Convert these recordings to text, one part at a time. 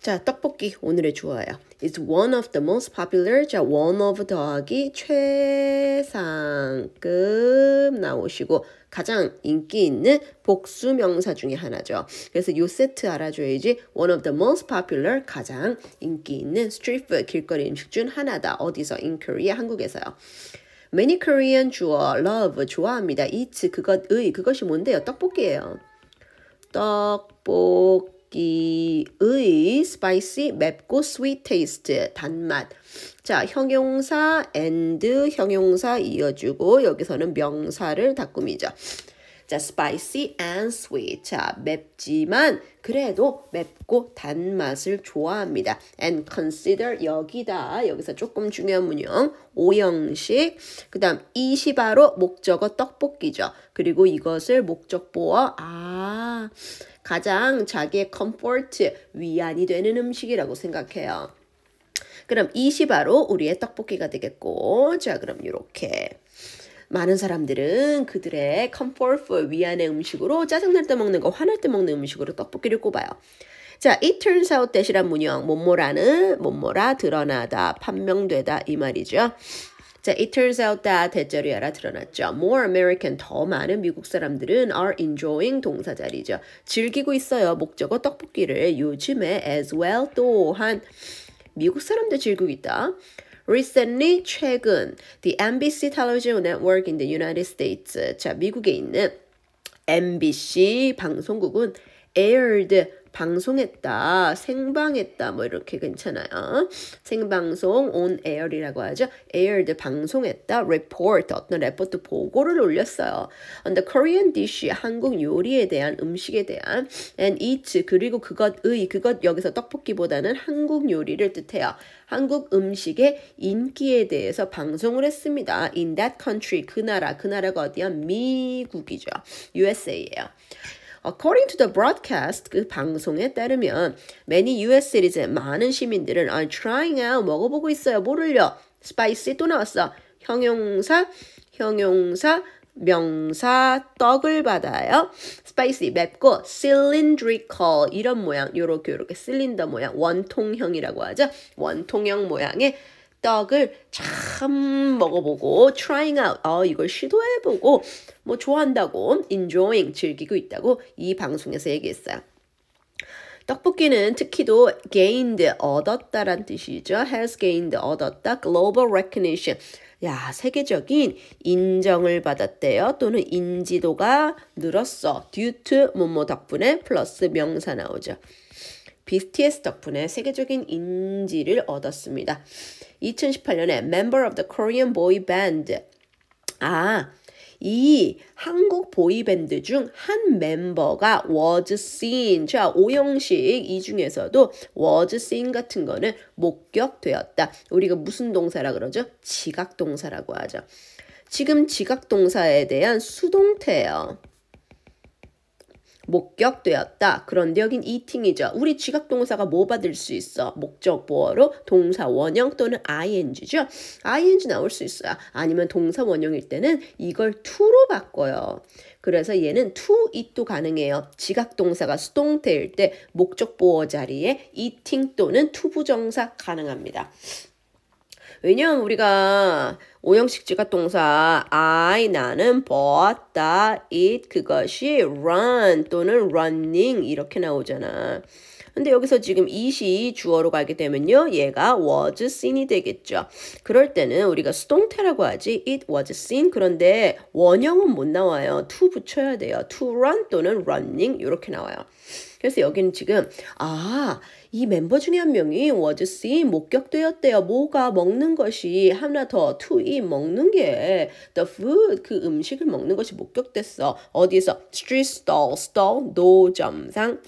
자, 떡볶이 오늘의 주어예요. It's one of the most popular. 자, one of 더하기 최상급 나오시고 가장 인기 있는 복수 명사 중의 하나죠. 그래서 요 세트 알아줘야지 one of the most popular 가장 인기 있는 street food 길거리 음식 중 하나다. 어디서? in Korea 한국에서요. Many Korean 주어 love 좋아합니다. eat 그것의 그것이 뭔데요? 떡볶이예요. 떡볶이 떡볶이의 spicy 맵고 sweet taste 단맛 자 형용사 and 형용사 이어주고 여기서는 명사를 닦음이죠자 spicy and sweet 자 맵지만 그래도 맵고 단맛을 좋아합니다 and consider 여기다 여기서 조금 중요한 문형 오형식 그 다음 이시 바로 목적어 떡볶이죠 그리고 이것을 목적보어 아 가장 자기의 컴포트, 위안이 되는 음식이라고 생각해요. 그럼 이 시 바로 우리의 떡볶이가 되겠고 자 그럼 이렇게 많은 사람들은 그들의 컴포트 위안의 음식으로 짜증날 때 먹는 거 화날 때 먹는 음식으로 떡볶이를 꼽아요. 자, it turns out that이란 문형, 몸모라는, 몸모라, 드러나다, 판명되다, 이 말이죠. 자, it turns out that 대자리 알아 드러났죠. More American 더 많은 미국 사람들은 are enjoying 동사 자리죠. 즐기고 있어요. 목적어 떡볶이를 요즘에 as well 또한 미국 사람들 즐기고 있다. Recently 최근 the NBC television network in the United States 자 미국에 있는 MBC 방송국은 aired 방송했다, 생방했다, 뭐 이렇게 괜찮아요. 생방송, on air이라고 하죠. aired, 방송했다, report, 어떤 레포트 보고를 올렸어요. on the Korean dish, 한국 요리에 대한 음식에 대한 and eat, 그리고 그것의, 그것 여기서 떡볶이보다는 한국 요리를 뜻해요. 한국 음식의 인기에 대해서 방송을 했습니다. in that country, 그 나라, 그 나라가 어디야? 미국이죠. USA예요. According to the broadcast, 그 방송에 따르면 many US citizens, 많은 시민들은 are 아, trying out, 먹어보고 있어요. 모를려 spicy 또 나왔어. 형용사, 형용사, 명사 떡을 받아요. spicy 맵고 cylindrical 이런 모양 요렇게 요렇게 실린더 모양 원통형이라고 하죠. 원통형 모양의 떡을 참 먹어보고 trying out 어, 이걸 시도해보고 뭐 좋아한다고 enjoying 즐기고 있다고 이 방송에서 얘기했어요. 떡볶이는 특히도 gained 얻었다란 뜻이죠. has gained 얻었다 global recognition 야, 세계적인 인정을 받았대요. 또는 인지도가 늘었어. due to 뭐뭐 덕분에 플러스 명사 나오죠. BTS 덕분에 세계적인 인지를 얻었습니다. 2018년에 Member of the Korean Boy Band 아, 이 한국 보이밴드 중 한 멤버가 was seen. 자, 오형식 이 중에서도 was seen 같은 거는 목격되었다. 우리가 무슨 동사라 그러죠? 지각동사라고 하죠. 지금 지각동사에 대한 수동태예요. 목격되었다. 그런데 여긴 이팅이죠. 우리 지각동사가 뭐 받을 수 있어? 목적 보어로 동사 원형 또는 ing죠. ing 나올 수 있어요. 아니면 동사 원형일 때는 이걸 to로 바꿔요. 그래서 얘는 to it도 가능해요. 지각동사가 수동태일 때 목적 보어 자리에 이팅 또는 to 부정사 가능합니다. 왜냐하면 우리가 오형식지가 동사 I 나는 보았다 it 그것이 run 또는 running 이렇게 나오잖아. 근데 여기서 지금 이 시 주어로 가게 되면요. 얘가 was seen이 되겠죠. 그럴 때는 우리가 수동태라고 하지 it was seen 그런데 원형은 못 나와요. to 붙여야 돼요. to run 또는 running 이렇게 나와요. 그래서 여기는 지금 아, 이 멤버 중에 한 명이 워즈 씨 목격되었대요. 뭐가 먹는 것이 하나 더 투이 먹는 게 the food 그 음식을 먹는 것이 목격됐어. 어디에서 street stall stall 노점상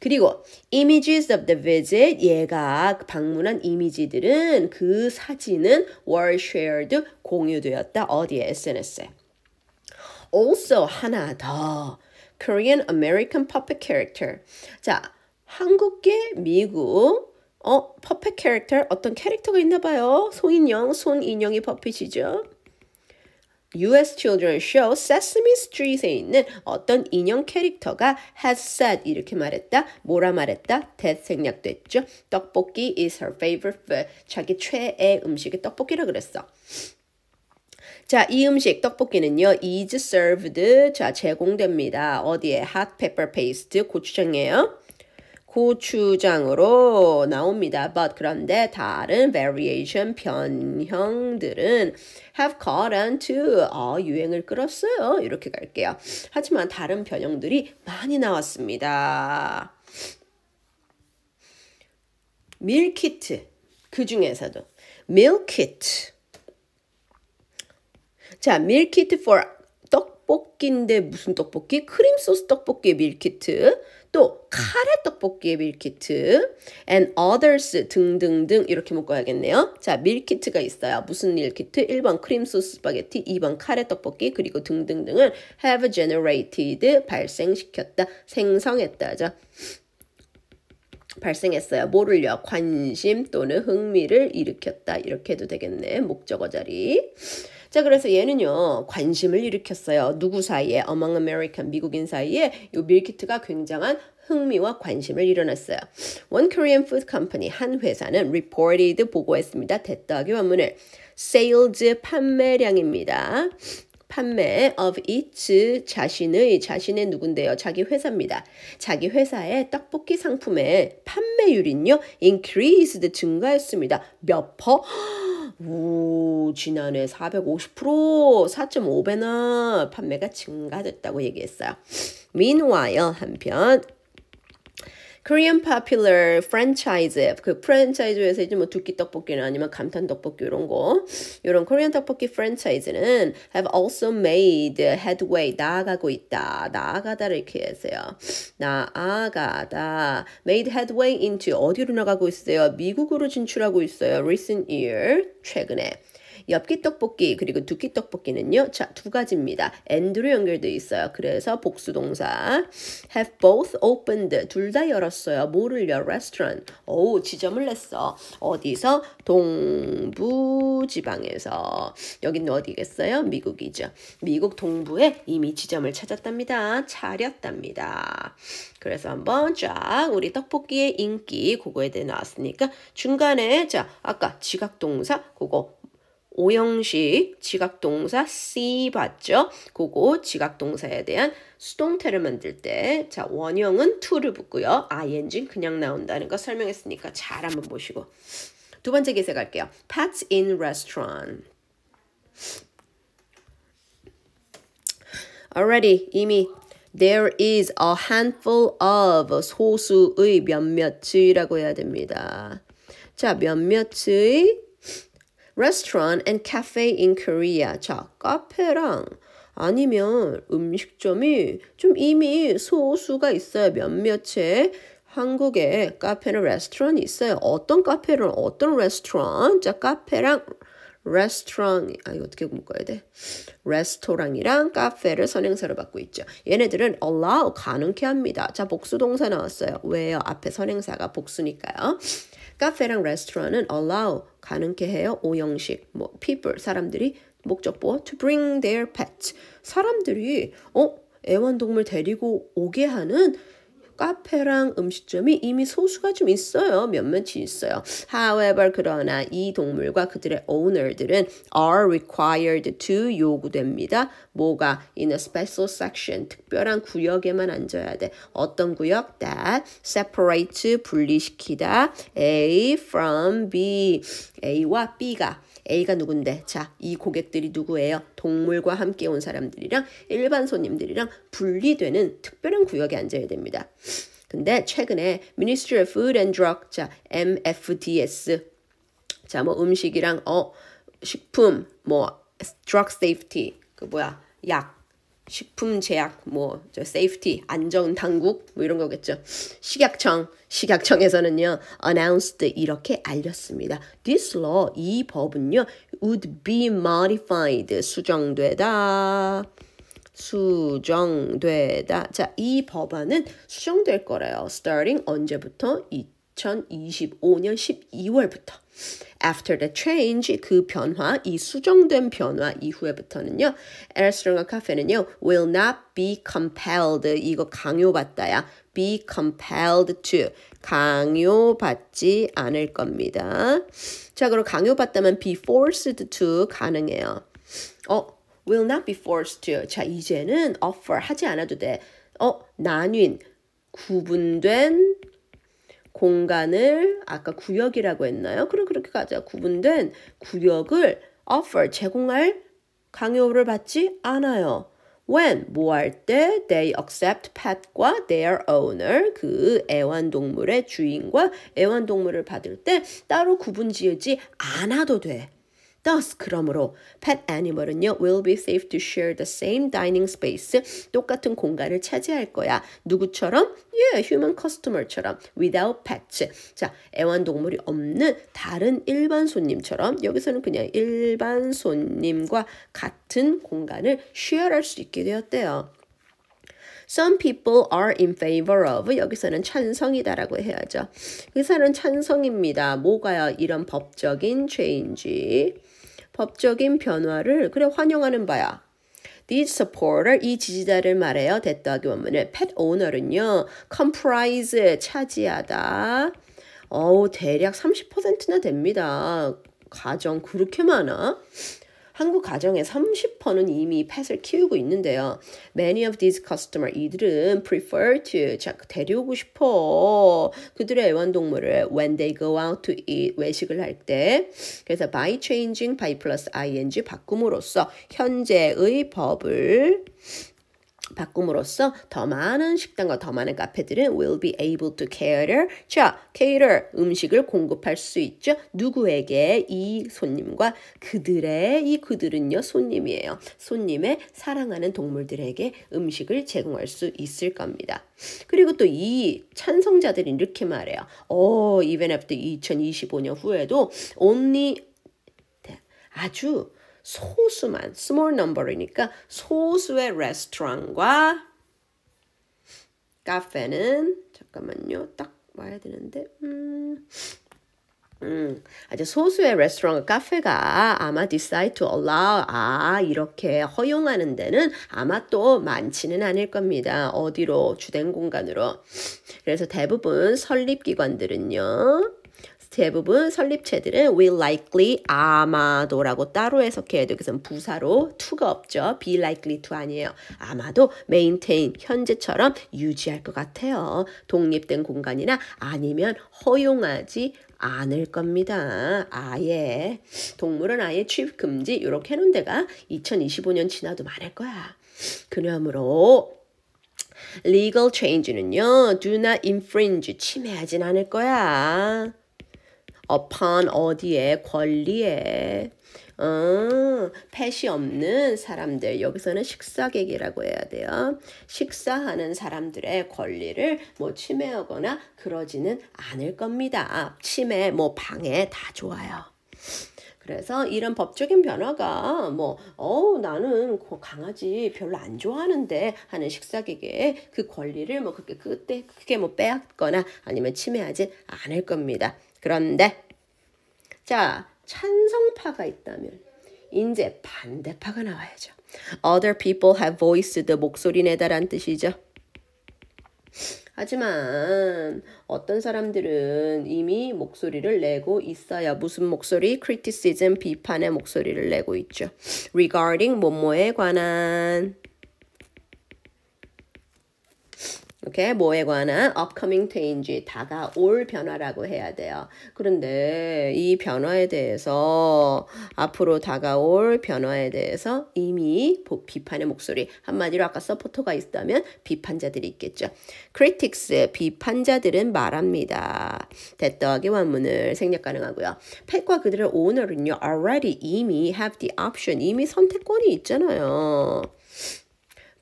그리고 images of the visit 얘가 방문한 이미지들은 그 사진은 were shared 공유되었다 어디에 SNS에 also 하나 더 Korean American puppet character. 자, 한국계 미국 어 퍼펫 캐릭터 어떤 캐릭터가 있나 봐요. 손인형, 손인형이 퍼펫이죠. U.S. Children Show Sesame Street에 있는 어떤 인형 캐릭터가 has said 이렇게 말했다, 뭐라 말했다, t 생략됐죠. 떡볶이 is her favorite food. 자기 최애 음식이 떡볶이라 그랬어. 자, 이 음식 떡볶이는요. is served 자, 제공됩니다. 어디에? hot pepper paste 고추장이에요. 고추장으로 나옵니다. But 그런데 다른 variation 변형들은 have caught on to 어, 유행을 끌었어요. 이렇게 갈게요. 하지만 다른 변형들이 많이 나왔습니다. 밀키트 그 중에서도 밀키트 자, 밀키트 for 떡볶인데 무슨 떡볶이? 크림소스 떡볶이의 밀키트. 또 카레 떡볶이의 밀키트 and others 등등등 이렇게 묶어야겠네요. 자, 밀키트가 있어요. 무슨 밀키트? 1번 크림소스 스파게티, 2번 카레 떡볶이, 그리고 등등등을 have generated 발생시켰다, 생성했다죠. 발생했어요. 모를려 관심 또는 흥미를 일으켰다. 이렇게 해도 되겠네. 목적어 자리. 자, 그래서 얘는요, 관심을 일으켰어요. 누구 사이에? among American, 미국인 사이에 이 밀키트가 굉장한 흥미와 관심을 일어났어요. One Korean Food Company 한 회사는 reported 보고했습니다. 됐다 하기 원문을 sales 판매량입니다. 판매 of its 자신의 자신의 누군데요? 자기 회사입니다. 자기 회사의 떡볶이 상품의 판매율은요 increased 증가했습니다. 몇 퍼? 우, 지난해 450%, 4.5배나 판매가 증가됐다고 얘기했어요. Meanwhile 한편 Korean Popular Franchise 그 프랜차이즈에서 이제 뭐 두 끼 떡볶이나 아니면 감탄 떡볶이 이런 거 이런 Korean 떡볶이 프랜차이즈는 have also made headway 나아가고 있다 나아가다를 이렇게 해서요 나아가다 made headway into 어디로 나가고 있어요 미국으로 진출하고 있어요 recent year 최근에 엽기 떡볶이 그리고 두끼 떡볶이는요. 자, 두 가지입니다. and로 연결돼 있어요. 그래서 복수 동사 have both opened 둘 다 열었어요. 뭐를 열? 레스토랑. a u 오, 지점을 냈어. 어디서? 동부 지방에서. 여긴 어디겠어요? 미국이죠. 미국 동부에 이미 지점을 찾았답니다. 차렸답니다. 그래서 한번 쫙 우리 떡볶이의 인기 그거에 대해 나왔으니까 중간에 자, 아까 지각 동사 그거 오형식 지각동사 C 봤죠? 그거 지각동사에 대한 수동태를 만들 때, 자, 원형은 to를 붙고요. ing 그냥 나온다는 거 설명했으니까 잘 한번 보시고. 두 번째 기세 갈게요. Pets in restaurant. Already, 이미 There is a handful of 소수의 몇몇이라고 해야 됩니다. 자, 몇몇의 restaurant and cafe in Korea. 자, 카페랑 아니면 음식점이 좀 이미 소수가 있어요. 몇몇의 한국에 카페나 레스토랑이 있어요. 어떤 카페는 어떤 레스토랑? 자, 카페랑 레스토랑 아 이거 어떻게 묶어야 돼? 레스토랑이랑 카페를 선행사로 받고 있죠. 얘네들은 allow 가능케 합니다. 자 복수 동사 나왔어요. 왜요? 앞에 선행사가 복수니까요. 카페랑 레스토랑은 allow 가능케 해요. 오형식 뭐 people 사람들이 목적보어 to bring their pet s 사람들이 어 애완동물 데리고 오게 하는 카페랑 음식점이 이미 소수가 좀 있어요. 몇몇이 있어요. However, 그러나 이 동물과 그들의 owner들은 are required to 요구됩니다. 뭐가 in a special section 특별한 구역에만 앉아야 돼. 어떤 구역? that separate 분리시키다 A from B A와 B가 A가 누군데? 자, 이 고객들이 누구예요? 동물과 함께 온 사람들이랑 일반 손님들이랑 분리되는 특별한 구역에 앉아야 됩니다. 근데 최근에 Ministry of Food and Drug, 자, MFDS, 자, 뭐 음식이랑 어, 식품, 뭐 drug safety, 그 뭐야, 약, 식품 제약, 뭐, 저, safety, 안전 당국, 뭐 이런 거겠죠. 식약청, 식약청에서는요, announced 이렇게 알렸습니다. This law, 이 법은요, would be modified 수정되다 수정되다 자이 법안은 수정될 거래요 starting 언제부터 2025년 12월부터 after the change 그 변화 이 수정된 변화 이후에부터는요 에르스랑과 카페는요 will not be compelled 이거 강요받다야 be compelled to 강요받지 않을 겁니다. 자, 그럼 강요받다면 be forced to 가능해요. 어, will not be forced to. 자, 이제는 offer 하지 않아도 돼. 어, 나뉜 구분된 공간을 아까 구역이라고 했나요? 그럼 그렇게 가자. 구분된 구역을 offer 제공할 강요를 받지 않아요. when 뭐할때 they accept pet과 their owner 그 애완동물의 주인과 애완동물을 받을 때 따로 구분 지으지 않아도 돼. Thus 그러므로 pet animal은요 will be safe to share the same dining space 똑같은 공간을 차지할 거야. 누구처럼? y e a human h customer처럼 without pets. 자, 애완동물이 없는 다른 일반 손님처럼 여기서는 그냥 일반 손님과 같은 공간을 share할 수 있게 되었대요. Some people are in favor of 여기서는 찬성이다라고 해야죠. 그사람 찬성입니다. 뭐가요? 이런 법적인 change. 법적인 변화를 그래 환영하는 바야. These supporter, 이 지지자를 말해요. t h 하기 원문을. pet owner은요. comprise, 차지하다. 어우, 대략 30%나 됩니다. 가정 그렇게 많아? 한국 가정의 30%는 이미 펫을 키우고 있는데요. Many of these customer s 이들은 prefer to 자, 데려오고 싶어. 그들의 애완동물을 when they go out to eat 외식을 할 때 그래서 by changing by plus ing 바꿈으로써 현재의 법을 바꿈으로써 더 많은 식당과 더 많은 카페들은 will be able to cater. 자, cater 음식을 공급할 수 있죠. 누구에게 이 손님과 그들의 이 그들은요 손님이에요. 손님의 사랑하는 동물들에게 음식을 제공할 수 있을 겁니다. 그리고 또 이찬성자들이 이렇게 말해요. 어, even after 2025년 후에도 only 네, 아주 소수만 small number이니까 소수의 레스토랑과 카페는 잠깐만요. 딱 와야 되는데. 음. 음, 아주 소수의 레스토랑 카페가 아마 decide to allow 아 이렇게 허용하는 데는 아마 또 많지는 않을 겁니다. 어디로 주된 공간으로. 그래서 대부분 설립 기관들은요. 대부분 설립체들은 will likely 아마도라고 따로 해석해야 되고 그래서 부사로 to가 없죠. be likely to 아니에요. 아마도 maintain 현재처럼 유지할 것 같아요. 독립된 공간이나 아니면 허용하지 않을 겁니다. 아예 동물은 아예 취입 금지 이렇게 해놓은 데가 2025년 지나도 많을 거야. 그러므로 legal change는요. do not infringe 침해하진 않을 거야. upon 어디에 권리에 어, 펫시 없는 사람들 여기서는 식사객이라고 해야 돼요. 식사하는 사람들의 권리를 뭐 침해하거나 그러지는 않을 겁니다. 침해 뭐 방해 다 좋아요. 그래서 이런 법적인 변화가 뭐, 어 나는 강아지 별로 안 좋아하는데 하는 식사객의 그 권리를 뭐 그렇게 그때 크게 뭐 빼앗거나 아니면 침해하지 않을 겁니다. 그런데 자 찬성파가 있다면 이제 반대파가 나와야죠. Other people have voiced 목소리 내다란 뜻이죠. 하지만 어떤 사람들은 이미 목소리를 내고 있어요. 무슨 목소리? criticism, 비판의 목소리를 내고 있죠. regarding 뭐뭐에 관한 이렇게 뭐에 관한 upcoming change, 다가올 변화라고 해야 돼요. 그런데 이 변화에 대해서, 앞으로 다가올 변화에 대해서 이미 비판의 목소리, 한마디로 아까 서포터가 있다면 비판자들이 있겠죠. critics, 비판자들은 말합니다. t h 더하기 원문을 생략 가능하고요. 팩과 그들의 오 w n 은요 already 이미 have the option, 이미 선택권이 있잖아요.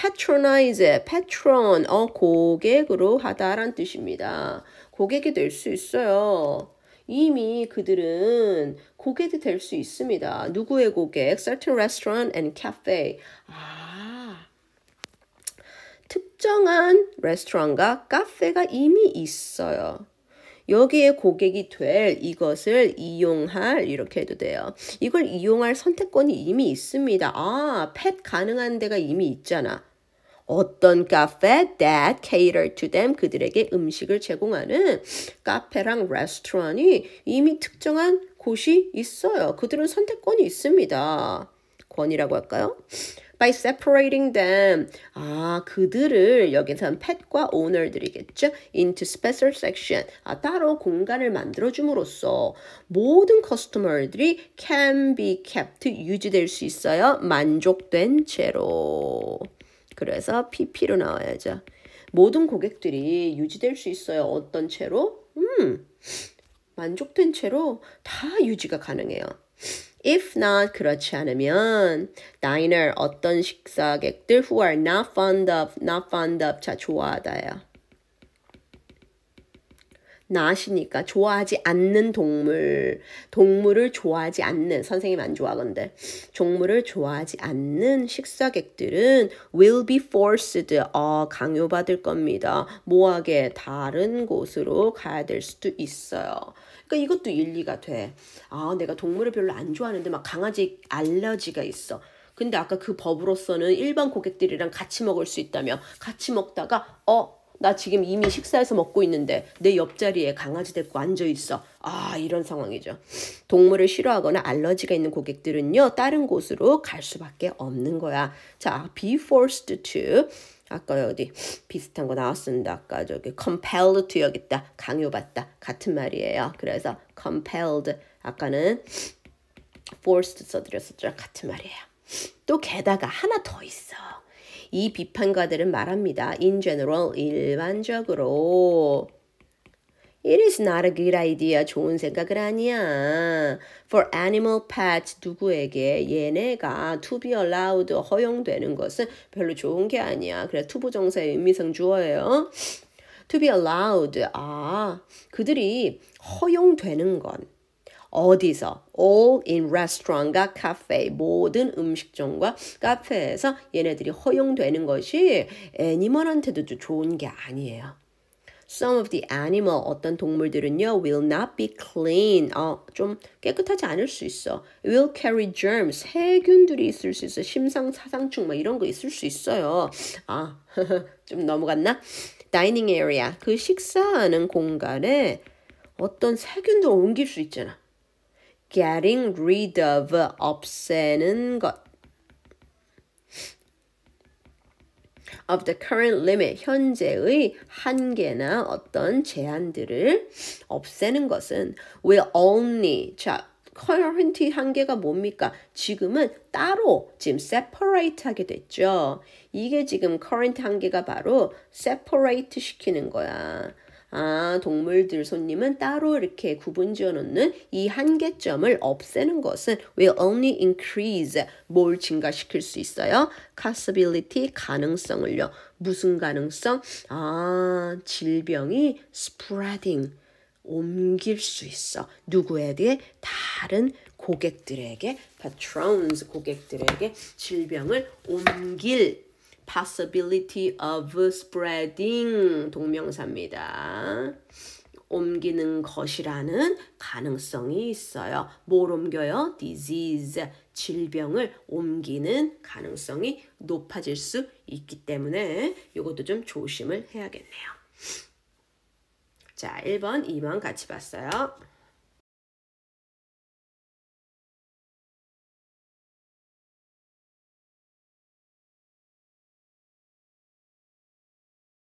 patronize, patron, 어, 고객으로 하다란 뜻입니다. 고객이 될 수 있어요. 이미 그들은 고객이 될 수 있습니다. 누구의 고객? certain restaurant and cafe. 아, 특정한 레스토랑과 카페가 이미 있어요. 여기에 고객이 될 이것을 이용할 이렇게 해도 돼요. 이걸 이용할 선택권이 이미 있습니다. 아, 펫 가능한 데가 이미 있잖아. 어떤 카페 that cater to them 그들에게 음식을 제공하는 카페랑 레스토랑이 이미 특정한 곳이 있어요. 그들은 선택권이 있습니다. 권이라고 할까요? by separating them. 아, 그들을 여기선 pet과 owner들이겠죠. into special section. 아, 따로 공간을 만들어 줌으로써 모든 커스터머들이 can be kept 유지될 수 있어요. 만족된 채로. 그래서 PP로 나와야죠. 모든 고객들이 유지될 수 있어요. 어떤 채로? 음, 만족된 채로 다 유지가 가능해요. If not, 그렇지 않으면, diner, 어떤 식사객들 who are not fond of, not fond of, 자, 좋아하다요. 나시니까 좋아하지 않는 동물, 동물을 좋아하지 않는 선생님 안 좋아하건데 동물을 좋아하지 않는 식사객들은 will be forced 어, 강요받을 겁니다. 뭐하게 다른 곳으로 가야 될 수도 있어요. 그러니까 이것도 일리가 돼. 아 내가 동물을 별로 안 좋아하는데 막 강아지 알러지가 있어. 근데 아까 그 법으로서는 일반 고객들이랑 같이 먹을 수 있다며 같이 먹다가 어나 지금 이미 식사해서 먹고 있는데 내 옆자리에 강아지 데리고 앉아 있어. 아, 이런 상황이죠. 동물을 싫어하거나 알러지가 있는 고객들은요, 다른 곳으로 갈 수밖에 없는 거야. 자, be forced to. 아까 어디 비슷한 거 나왔습니다. 아까 저기 compelled to 여기 있다. 강요받다. 같은 말이에요. 그래서 compelled. 아까는 forced 써드렸었죠. 같은 말이에요. 또 게다가 하나 더 있어. 이 비판가들은 말합니다. In general, 일반적으로. It is not a good idea. 좋은 생각은 아니야. For animal pets, 누구에게 얘네가 to be allowed, 허용되는 것은 별로 좋은 게 아니야. 그래, 투부정사의 의미상 주어예요. To be allowed, 아, 그들이 허용되는 건. 어디서 all in restaurant과 카페 모든 음식점과 카페에서 얘네들이 허용되는 것이 애니멀한테도 좋은 게 아니에요. Some of the animal 어떤 동물들은요 will not be clean 어, 좀 깨끗하지 않을 수 있어 will carry germs 세균들이 있을 수 있어 심상사상충 막 뭐 이런 거 있을 수 있어요 아좀 넘어갔나 dining area 그 식사하는 공간에 어떤 세균도 옮길 수 있잖아 getting rid of 없애는 것 of the current limit 현재의 한계나 어떤 제한들을 없애는 것은 will only 자 커런티 한계가 뭡니까? 지금은 따로 지금 separate 하게 됐죠. 이게 지금 current 한계가 바로 separate 시키는 거야. 아, 동물들 손님은 따로 이렇게 구분 지어 놓는 이 한계점을 없애는 것은 will only increase 뭘 증가시킬 수 있어요? possibility 가능성을요. 무슨 가능성? 아, 질병이 spreading 옮길 수 있어. 누구에게? 다른 고객들에게 patrons 고객들에게 질병을 옮길 possibility of spreading 동명사입니다. 옮기는 것이라는 가능성이 있어요. 뭘 옮겨요? disease, 질병을 옮기는 가능성이 높아질 수 있기 때문에 이것도 좀 조심을 해야겠네요. 자, 1번, 2번 같이 봤어요.